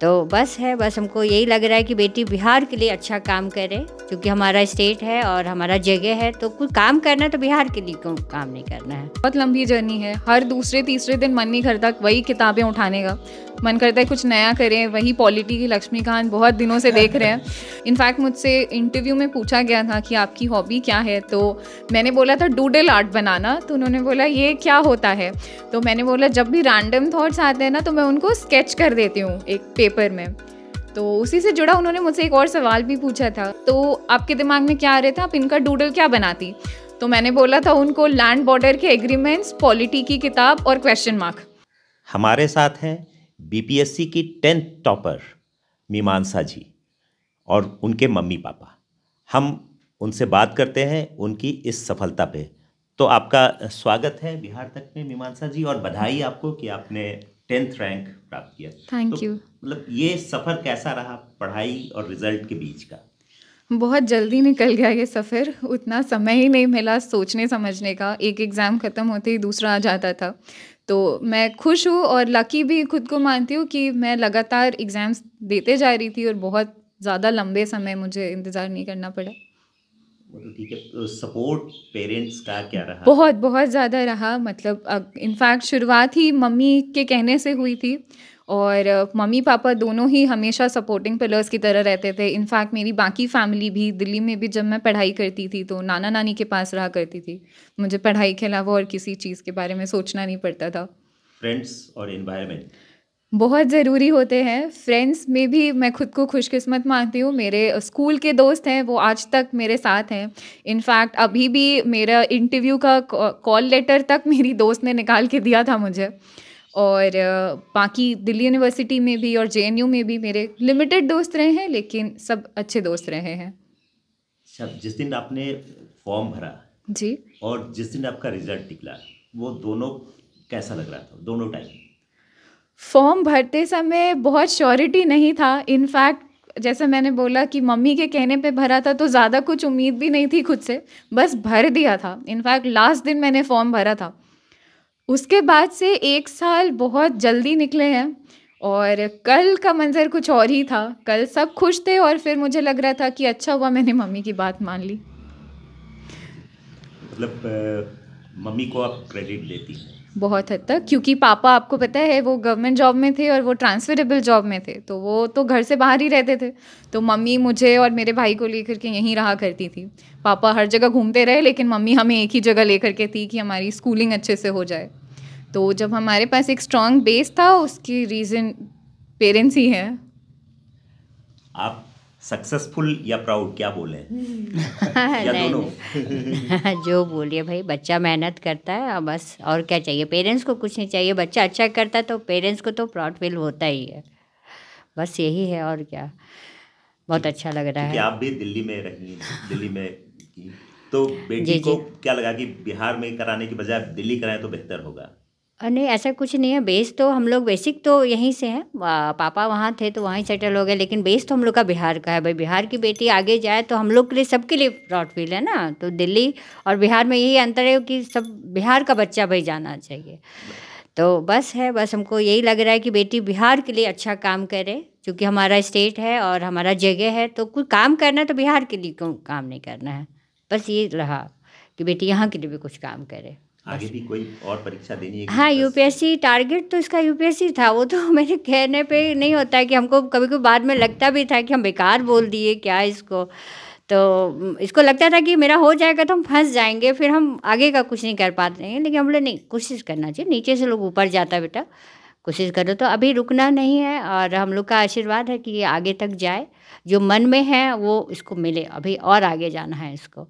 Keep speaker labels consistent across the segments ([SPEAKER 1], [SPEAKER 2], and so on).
[SPEAKER 1] तो बस है बस हमको यही लग रहा है कि बेटी बिहार के लिए अच्छा काम करे क्योंकि हमारा स्टेट है और हमारा जगह है तो कुछ काम करना तो बिहार के लिए क्यों काम नहीं करना है बहुत लंबी
[SPEAKER 2] जर्नी है हर दूसरे तीसरे दिन मन नहीं करता वही किताबें उठाने का मन करता है कुछ नया करें वही पॉलिटी की लक्ष्मीकांत बहुत दिनों से देख रहे हैं इनफैक्ट मुझसे इंटरव्यू में पूछा गया था कि आपकी हॉबी क्या है तो मैंने बोला था डूडल आर्ट बनाना तो उन्होंने बोला ये क्या होता है तो मैंने बोला जब भी रैंडम थाट्स आते हैं ना तो मैं उनको स्केच कर देती हूँ एक पेपर में तो उसी से जुड़ा उन्होंने मुझसे एक और सवाल भी पूछा था तो आपके दिमाग में क्या आ रहा था आप इनका डूडल क्या बनाती तो मैंने बोला था उनको लैंड बॉर्डर के एग्रीमेंट्स पॉलिटी की किताब और क्वेश्चन मार्क
[SPEAKER 3] हमारे साथ हैं बीपीएससी की टेंथ टॉपर मीमांसा जी और उनके मम्मी पापा हम उनसे बात करते हैं उनकी इस सफलता पे तो आपका स्वागत है बिहार तक में मीमांसा जी और बधाई आपको कि आपने टेंथ रैंक प्राप्त किया थैंक यू तो मतलब ये सफ़र कैसा रहा पढ़ाई और रिजल्ट के बीच का
[SPEAKER 2] बहुत जल्दी निकल गया ये सफ़र उतना समय ही नहीं मिला सोचने समझने का एक एग्ज़ाम ख़त्म होते ही दूसरा आ जाता था तो मैं खुश हूँ और लकी भी खुद को मानती हूँ कि मैं लगातार एग्ज़ाम्स देते जा रही थी और बहुत ज़्यादा लंबे समय मुझे इंतज़ार नहीं करना पड़ा
[SPEAKER 3] सपोर्ट पेरेंट्स तो का क्या रहा बहुत
[SPEAKER 2] बहुत ज़्यादा रहा मतलब इनफैक्ट शुरुआत ही मम्मी के कहने से हुई थी और मम्मी पापा दोनों ही हमेशा सपोर्टिंग पिलर्स की तरह रहते थे इनफैक्ट मेरी बाकी फैमिली भी दिल्ली में भी जब मैं पढ़ाई करती थी तो नाना नानी के पास रहा करती थी मुझे पढ़ाई के अलावा और किसी चीज़ के बारे में सोचना नहीं पड़ता था
[SPEAKER 3] फ्रेंड्स और इन्वायरमेंट
[SPEAKER 2] बहुत ज़रूरी होते हैं फ्रेंड्स में भी मैं खुद को खुशकिस्मत मानती हूँ मेरे स्कूल के दोस्त हैं वो आज तक मेरे साथ हैं इनफैक्ट अभी भी मेरा इंटरव्यू का कॉल लेटर तक मेरी दोस्त ने निकाल के दिया था मुझे और बाकी दिल्ली यूनिवर्सिटी में भी और जे में भी मेरे लिमिटेड दोस्त रहे हैं लेकिन सब अच्छे दोस्त रहे हैं
[SPEAKER 1] सब अच्छा,
[SPEAKER 3] जिस दिन आपने फॉर्म भरा जी और जिस दिन आपका रिजल्ट निकला वो दोनों कैसा लग रहा था दोनों टाइम
[SPEAKER 2] फॉर्म भरते समय बहुत श्योरिटी नहीं था इनफैक्ट जैसे मैंने बोला कि मम्मी के कहने पे भरा था तो ज़्यादा कुछ उम्मीद भी नहीं थी खुद से बस भर दिया था इनफैक्ट लास्ट दिन मैंने फॉर्म भरा था उसके बाद से एक साल बहुत जल्दी निकले हैं और कल का मंज़र कुछ और ही था कल सब खुश थे और फिर मुझे लग रहा था कि अच्छा हुआ मैंने मम्मी की बात मान ली
[SPEAKER 3] मतलब मम्मी को आप क्रेडिट देती हैं
[SPEAKER 2] बहुत हद तक क्योंकि पापा आपको पता है वो गवर्नमेंट जॉब में थे और वो ट्रांसफरेबल जॉब में थे तो वो तो घर से बाहर ही रहते थे तो मम्मी मुझे और मेरे भाई को लेकर के यहीं रहा करती थी पापा हर जगह घूमते रहे लेकिन मम्मी हमें एक ही जगह लेकर के थी कि हमारी स्कूलिंग अच्छे से हो जाए तो जब हमारे पास एक स्ट्रांग बेस था उसकी रीज़न पेरेंट्स ही
[SPEAKER 1] हैं
[SPEAKER 3] आप सक्सेसफुल या प्राउड क्या बोले
[SPEAKER 1] या नहीं, दोनों जो बोलिए भाई बच्चा मेहनत करता है और बस और क्या चाहिए पेरेंट्स को कुछ नहीं चाहिए बच्चा अच्छा करता है तो पेरेंट्स को तो प्राउड फील होता ही है बस यही है और क्या बहुत अच्छा लग रहा है आप
[SPEAKER 3] भी दिल्ली में रही दिल्ली में तो बेटी को क्या लगा कि बिहार में कराने की बजाय दिल्ली कराएं तो बेहतर होगा
[SPEAKER 1] नहीं ऐसा कुछ नहीं है बेस तो हम लोग बेसिक तो यहीं से हैं पापा वहाँ थे तो वहीं सेटल हो गए लेकिन बेस तो हम लोग का बिहार का है भाई बिहार की बेटी आगे जाए तो हम लोग के लिए सबके लिए प्राउड फील है ना तो दिल्ली और बिहार में यही अंतर है कि सब बिहार का बच्चा भाई जाना चाहिए तो बस है बस हमको यही लग रहा है कि बेटी बिहार के लिए अच्छा काम करे क्योंकि हमारा स्टेट है और हमारा जगह है तो कुछ काम करना है तो बिहार के लिए क्यों काम नहीं करना है बस ये रहा कि बेटी यहाँ के लिए भी कुछ काम करे
[SPEAKER 3] आगे अच्छा। भी कोई और परीक्षा देनी है हाँ
[SPEAKER 1] यूपीएससी टारगेट तो इसका यूपीएससी था वो तो मेरे कहने पे नहीं होता है कि हमको कभी कभी बाद में लगता भी था कि हम बेकार बोल दिए क्या इसको तो इसको लगता था कि मेरा हो जाएगा तो हम फंस जाएंगे फिर हम आगे का कुछ नहीं कर पाते हैं लेकिन हम लोग नहीं कोशिश करना चाहिए नीचे से लोग ऊपर जाता बेटा कोशिश करो तो अभी रुकना नहीं है और हम लोग का आशीर्वाद है कि ये आगे तक जाए जो मन में है वो इसको मिले अभी और आगे जाना है इसको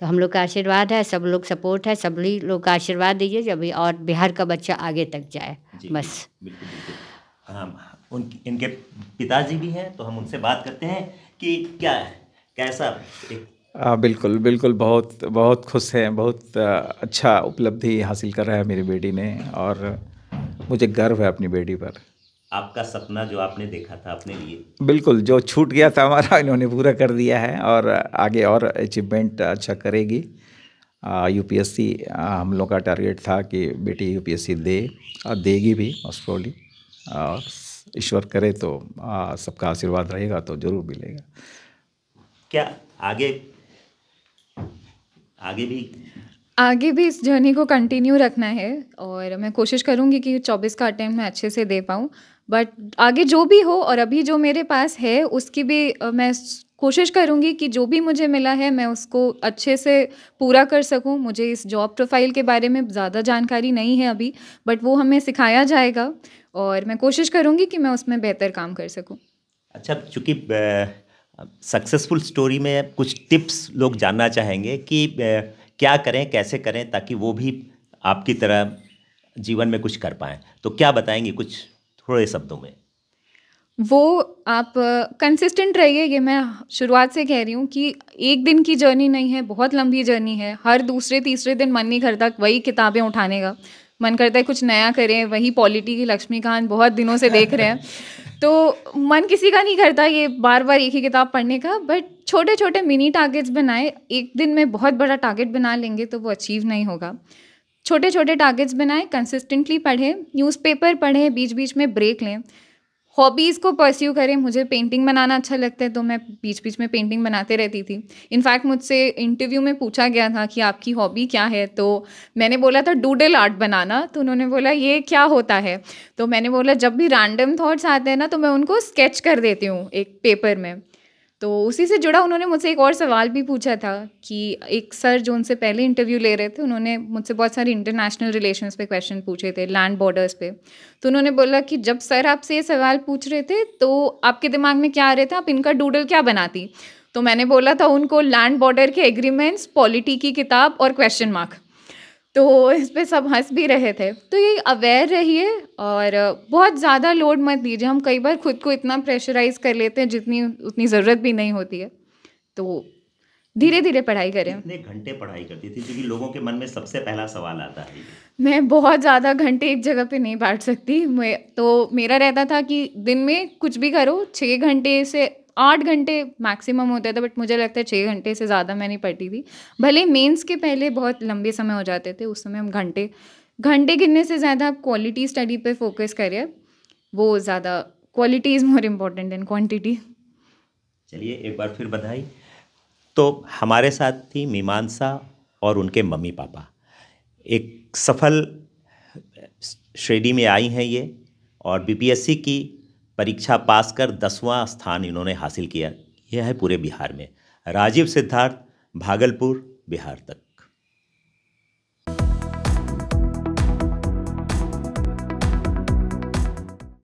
[SPEAKER 1] तो हम लोग का आशीर्वाद है सब लोग सपोर्ट है सब लोग का आशीर्वाद दीजिए जब और बिहार का बच्चा आगे तक जाए बस हाँ उन इनके
[SPEAKER 3] पिताजी भी हैं तो हम उनसे बात करते हैं कि क्या कैसा आ, बिल्कुल बिल्कुल बहुत बहुत खुश हैं बहुत अच्छा उपलब्धि हासिल कर रहा है मेरी बेटी ने और मुझे गर्व है अपनी बेटी पर आपका सपना जो आपने देखा था अपने लिए बिल्कुल जो छूट गया था हमारा इन्होंने पूरा कर दिया है और आगे और अचीवमेंट अच्छा करेगी यू पी हम लोग का टारगेट था कि बेटी पी दे और देगी भी मोस्टली और ईश्वर करे तो सबका आशीर्वाद रहेगा तो जरूर मिलेगा क्या आगे आगे भी
[SPEAKER 2] आगे भी इस जर्नी को कंटिन्यू रखना है और मैं कोशिश करूँगी कि चौबीस का अटैम्प्ट मैं अच्छे से दे पाऊँ बट आगे जो भी हो और अभी जो मेरे पास है उसकी भी मैं कोशिश करूँगी कि जो भी मुझे मिला है मैं उसको अच्छे से पूरा कर सकूँ मुझे इस जॉब प्रोफाइल के बारे में ज़्यादा जानकारी नहीं है अभी बट वो हमें सिखाया जाएगा और मैं कोशिश करूँगी कि मैं उसमें बेहतर काम कर सकूँ
[SPEAKER 3] अच्छा चूँकि सक्सेसफुल स्टोरी में कुछ टिप्स लोग जानना चाहेंगे कि क्या करें कैसे करें ताकि वो भी आपकी तरह जीवन में कुछ कर पाए तो क्या बताएंगे कुछ थोड़े शब्दों में
[SPEAKER 2] वो आप कंसिस्टेंट रहिए ये मैं शुरुआत से कह रही हूँ कि एक दिन की जर्नी नहीं है बहुत लंबी जर्नी है हर दूसरे तीसरे दिन मन नहीं करता वही किताबें उठाने का मन करता है कुछ नया करें वही पॉलिटी की लक्ष्मीकांत बहुत दिनों से देख रहे हैं तो मन किसी का नहीं करता ये बार बार एक ही किताब पढ़ने का बट छोटे छोटे मिनी टारगेट्स बनाए एक दिन में बहुत बड़ा टारगेट बना लेंगे तो वो अचीव नहीं होगा छोटे छोटे टारगेट्स बनाए कंसिस्टेंटली पढ़ें न्यूज़पेपर पढ़ें बीच बीच में ब्रेक लें हॉबीज़ को परस्यू करें मुझे पेंटिंग बनाना अच्छा लगता है तो मैं बीच बीच में पेंटिंग बनाते रहती थी इनफैक्ट मुझसे इंटरव्यू में पूछा गया था कि आपकी हॉबी क्या है तो मैंने बोला था डूडल आर्ट बनाना तो उन्होंने बोला ये क्या होता है तो मैंने बोला जब भी रैंडम थाट्स आते हैं ना तो मैं उनको स्केच कर देती हूँ एक पेपर में तो उसी से जुड़ा उन्होंने मुझसे एक और सवाल भी पूछा था कि एक सर जो उनसे पहले इंटरव्यू ले रहे थे उन्होंने मुझसे बहुत सारे इंटरनेशनल रिलेशंस पे क्वेश्चन पूछे थे लैंड बॉर्डर्स पे तो उन्होंने बोला कि जब सर आपसे ये सवाल पूछ रहे थे तो आपके दिमाग में क्या आ रहे थे आप इनका डूडल क्या बनाती तो मैंने बोला था उनको लैंड बॉर्डर के एग्रीमेंट्स पॉलिटी की किताब और क्वेश्चन मार्क तो इस पर सब हंस भी रहे थे तो ये अवेयर रहिए और बहुत ज़्यादा लोड मत लीजिए हम कई बार खुद को इतना प्रेशराइज कर लेते हैं जितनी उतनी ज़रूरत भी नहीं होती है तो धीरे धीरे पढ़ाई करें
[SPEAKER 3] कितने घंटे पढ़ाई करती थी क्योंकि लोगों के मन में सबसे पहला सवाल आता है
[SPEAKER 2] मैं बहुत ज़्यादा घंटे एक जगह पे नहीं बैठ सकती मैं तो मेरा रहता था कि दिन में कुछ भी करो छः घंटे से आठ घंटे मैक्सिमम होता था बट मुझे लगता है छः घंटे से ज़्यादा मैं नहीं पढ़ती थी भले मेंस के पहले बहुत लंबे समय हो जाते थे उस समय हम घंटे घंटे गिनने से ज़्यादा आप क्वालिटी स्टडी पे फोकस करें वो ज़्यादा quality is more important than quantity
[SPEAKER 3] चलिए एक बार फिर बधाई तो हमारे साथ थी मीमांसा और उनके मम्मी पापा एक सफल श्रेणी में आई हैं ये और बीपीएससी की परीक्षा पास कर दसवां स्थान इन्होंने हासिल किया यह है पूरे बिहार में राजीव सिद्धार्थ भागलपुर बिहार तक